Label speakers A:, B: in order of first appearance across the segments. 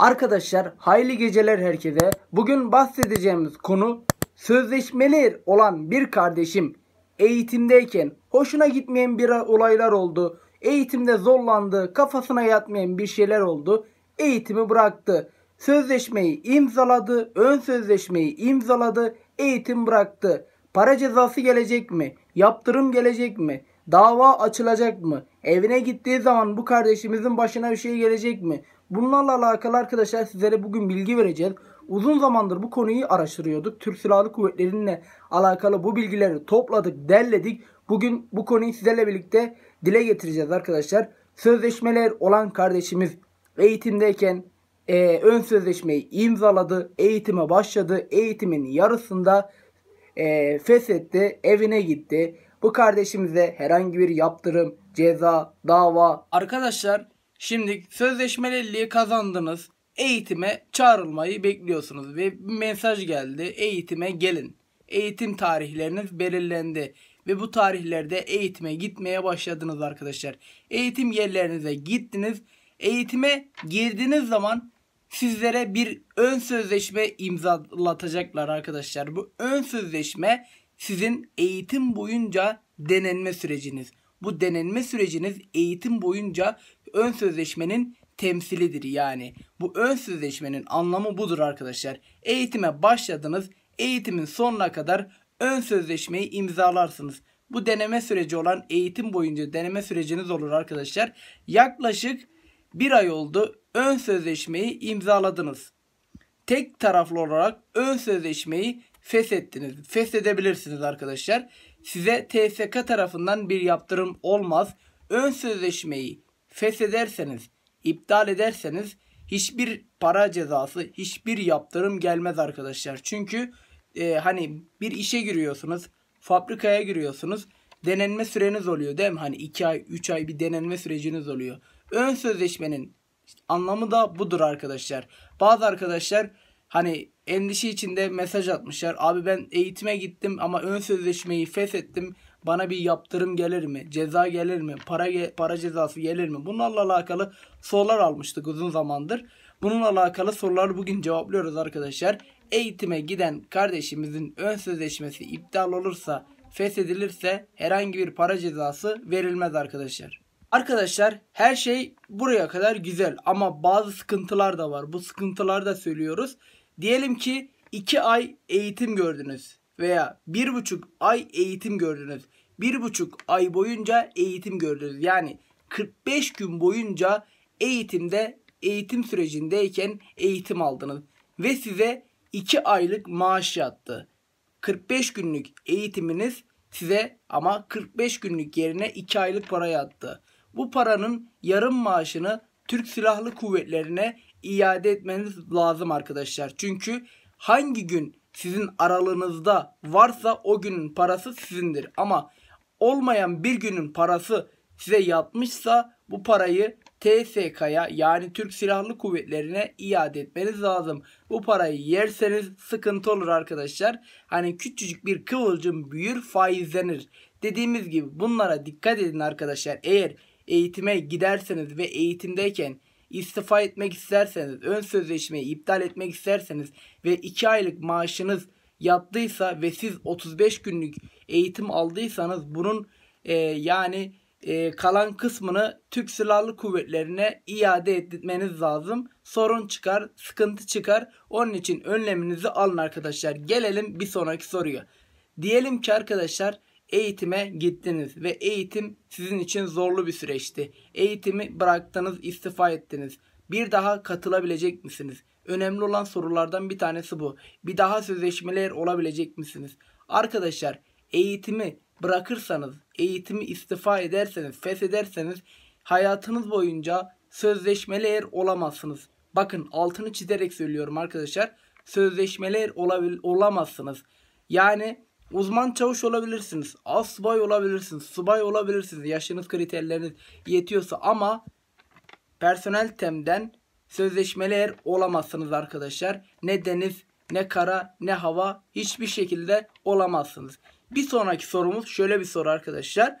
A: Arkadaşlar hayırlı geceler herkese. Bugün bahsedeceğimiz konu sözleşmeli olan bir kardeşim eğitimdeyken hoşuna gitmeyen bir olaylar oldu. Eğitimde zorlandı, kafasına yatmayan bir şeyler oldu. Eğitimi bıraktı. Sözleşmeyi imzaladı, ön sözleşmeyi imzaladı, eğitim bıraktı. Para cezası gelecek mi? Yaptırım gelecek mi? Dava açılacak mı? Evine gittiği zaman bu kardeşimizin başına bir şey gelecek mi? Bunlarla alakalı arkadaşlar sizlere bugün bilgi vereceğiz. Uzun zamandır bu konuyu araştırıyorduk. Türk Silahlı Kuvvetleri'ninle alakalı bu bilgileri topladık, derledik. Bugün bu konuyu sizlerle birlikte dile getireceğiz arkadaşlar. Sözleşmeler olan kardeşimiz eğitimdeyken e, ön sözleşmeyi imzaladı. Eğitime başladı. Eğitimin yarısında e, feshetti. Evine gitti. Bu kardeşimize herhangi bir yaptırım, ceza, dava... Arkadaşlar Şimdi sözleşmeliliği kazandınız. Eğitime çağrılmayı bekliyorsunuz ve bir mesaj geldi. Eğitime gelin. Eğitim tarihleriniz belirlendi ve bu tarihlerde eğitime gitmeye başladınız arkadaşlar. Eğitim yerlerinize gittiniz. Eğitime girdiğiniz zaman sizlere bir ön sözleşme imzalatacaklar arkadaşlar. Bu ön sözleşme sizin eğitim boyunca denenme süreciniz. Bu denenme süreciniz eğitim boyunca ön sözleşmenin temsilidir yani. Bu ön sözleşmenin anlamı budur arkadaşlar. Eğitime başladınız. Eğitimin sonuna kadar ön sözleşmeyi imzalarsınız. Bu deneme süreci olan eğitim boyunca deneme süreciniz olur arkadaşlar. Yaklaşık bir ay oldu. Ön sözleşmeyi imzaladınız. Tek taraflı olarak ön sözleşmeyi feshettiniz. Feshedebilirsiniz arkadaşlar. Size TSK tarafından bir yaptırım olmaz. Ön sözleşmeyi feshederseniz, iptal ederseniz hiçbir para cezası, hiçbir yaptırım gelmez arkadaşlar. Çünkü e, hani bir işe giriyorsunuz, fabrikaya giriyorsunuz. Denenme süreniz oluyor değil mi? Hani 2 ay, 3 ay bir denenme süreciniz oluyor. Ön sözleşmenin anlamı da budur arkadaşlar. Bazı arkadaşlar hani endişe içinde mesaj atmışlar. Abi ben eğitime gittim ama ön sözleşmeyi feshettim. Bana bir yaptırım gelir mi? Ceza gelir mi? Para ge para cezası gelir mi? Bunlarla alakalı sorular almıştık uzun zamandır. Bununla alakalı soruları bugün cevaplıyoruz arkadaşlar. Eğitime giden kardeşimizin ön sözleşmesi iptal olursa, feshedilirse herhangi bir para cezası verilmez arkadaşlar. Arkadaşlar her şey buraya kadar güzel ama bazı sıkıntılar da var. Bu sıkıntılar da söylüyoruz. Diyelim ki 2 ay eğitim gördünüz veya bir buçuk ay eğitim gördünüz. Bir buçuk ay boyunca eğitim gördünüz. Yani 45 gün boyunca eğitimde eğitim sürecindeyken eğitim aldınız. Ve size 2 aylık maaş yattı. 45 günlük eğitiminiz size ama 45 günlük yerine 2 aylık para yattı. Bu paranın yarım maaşını Türk Silahlı Kuvvetlerine iade etmeniz lazım arkadaşlar. Çünkü hangi gün sizin aralığınızda varsa o günün parası sizindir. Ama olmayan bir günün parası size yatmışsa bu parayı TSK'ya yani Türk Silahlı Kuvvetleri'ne iade etmeniz lazım. Bu parayı yerseniz sıkıntı olur arkadaşlar. Hani küçücük bir kıvılcım büyür faizlenir. Dediğimiz gibi bunlara dikkat edin arkadaşlar. Eğer eğitime giderseniz ve eğitimdeyken istifa etmek isterseniz, ön sözleşmeyi iptal etmek isterseniz ve 2 aylık maaşınız yattıysa ve siz 35 günlük eğitim aldıysanız bunun e, yani e, kalan kısmını Türk Silahlı Kuvvetlerine iade etmeniz lazım. Sorun çıkar, sıkıntı çıkar. Onun için önleminizi alın arkadaşlar. Gelelim bir sonraki soruya. Diyelim ki arkadaşlar eğitime gittiniz ve eğitim sizin için zorlu bir süreçti. Eğitimi bıraktınız, istifa ettiniz. Bir daha katılabilecek misiniz? Önemli olan sorulardan bir tanesi bu. Bir daha sözleşmeler olabilecek misiniz? Arkadaşlar eğitimi bırakırsanız, eğitimi istifa ederseniz, feshederseniz hayatınız boyunca sözleşmeler olamazsınız. Bakın altını çizerek söylüyorum arkadaşlar. sözleşmeler olabil- olamazsınız. Yani Uzman çavuş olabilirsiniz. Asbay olabilirsiniz. Subay olabilirsiniz. Yaşınız kriterleriniz yetiyorsa ama personel temden sözleşmeler olamazsınız arkadaşlar. Ne deniz ne kara ne hava hiçbir şekilde olamazsınız. Bir sonraki sorumuz şöyle bir soru arkadaşlar.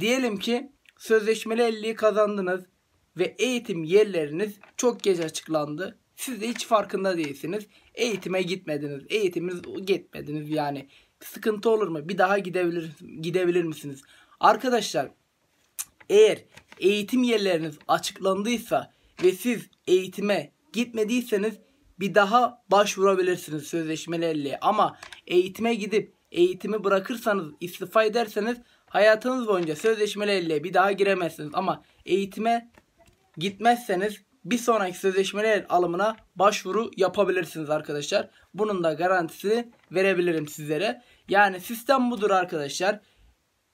A: Diyelim ki sözleşmeli elliyi kazandınız ve eğitim yerleriniz çok geç açıklandı. Siz de hiç farkında değilsiniz. Eğitime gitmediniz. eğitimiz gitmediniz yani sıkıntı olur mu? Bir daha gidebilir gidebilir misiniz? Arkadaşlar eğer eğitim yerleriniz açıklandıysa ve siz eğitime gitmediyseniz bir daha başvurabilirsiniz sözleşmelerle. Ama eğitime gidip eğitimi bırakırsanız istifa ederseniz hayatınız boyunca sözleşmelerle bir daha giremezsiniz. Ama eğitime gitmezseniz bir sonraki sözleşmeler alımına başvuru yapabilirsiniz arkadaşlar. Bunun da garantisini verebilirim sizlere. Yani sistem budur arkadaşlar.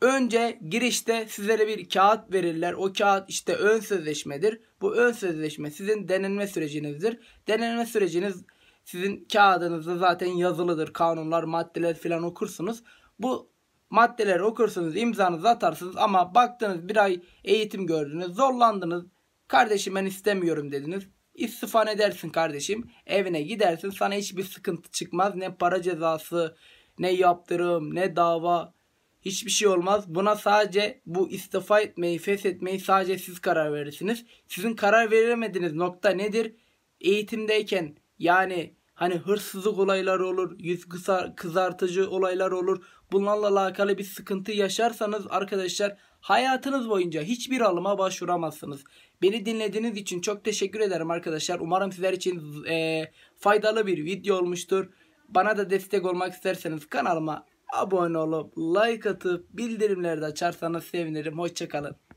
A: Önce girişte sizlere bir kağıt verirler. O kağıt işte ön sözleşmedir. Bu ön sözleşme sizin denenme sürecinizdir. Denenme süreciniz sizin kağıdınızda zaten yazılıdır. Kanunlar, maddeler filan okursunuz. Bu maddeleri okursunuz, imzanızı atarsınız ama baktınız bir ay eğitim gördünüz, zorlandınız. Kardeşim ben istemiyorum dediniz. İstifan edersin kardeşim. Evine gidersin. Sana hiçbir sıkıntı çıkmaz. Ne para cezası, ne yaptırım, ne dava hiçbir şey olmaz. Buna sadece bu istifa etmeyi, feshetmeyi sadece siz karar verirsiniz. Sizin karar veremediğiniz nokta nedir? Eğitimdeyken yani hani hırsızlık olayları olur, yüz kısar, kızartıcı olaylar olur. Bunlarla alakalı bir sıkıntı yaşarsanız arkadaşlar hayatınız boyunca hiçbir alıma başvuramazsınız. Beni dinlediğiniz için çok teşekkür ederim arkadaşlar. Umarım sizler için e, faydalı bir video olmuştur. Bana da destek olmak isterseniz kanalıma abone olup like atıp bildirimleri de açarsanız sevinirim. Hoşçakalın.